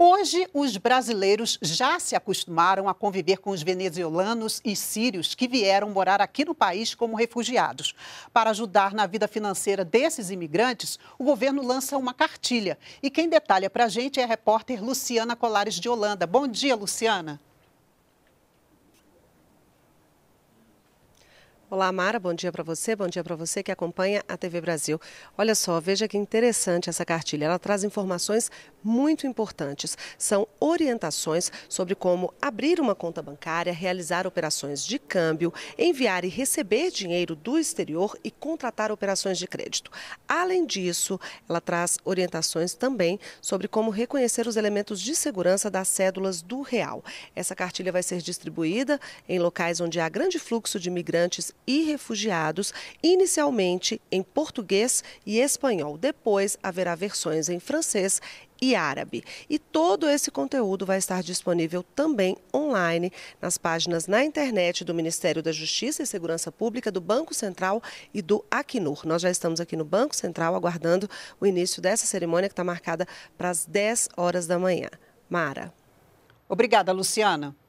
Hoje, os brasileiros já se acostumaram a conviver com os venezuelanos e sírios que vieram morar aqui no país como refugiados. Para ajudar na vida financeira desses imigrantes, o governo lança uma cartilha. E quem detalha para a gente é a repórter Luciana Colares de Holanda. Bom dia, Luciana. Olá, Mara, bom dia para você, bom dia para você que acompanha a TV Brasil. Olha só, veja que interessante essa cartilha. Ela traz informações muito importantes. São orientações sobre como abrir uma conta bancária, realizar operações de câmbio, enviar e receber dinheiro do exterior e contratar operações de crédito. Além disso, ela traz orientações também sobre como reconhecer os elementos de segurança das cédulas do real. Essa cartilha vai ser distribuída em locais onde há grande fluxo de migrantes e refugiados, inicialmente em português e espanhol. Depois haverá versões em francês e árabe. E todo esse conteúdo vai estar disponível também online nas páginas na internet do Ministério da Justiça e Segurança Pública, do Banco Central e do Acnur. Nós já estamos aqui no Banco Central aguardando o início dessa cerimônia que está marcada para as 10 horas da manhã. Mara. Obrigada, Luciana.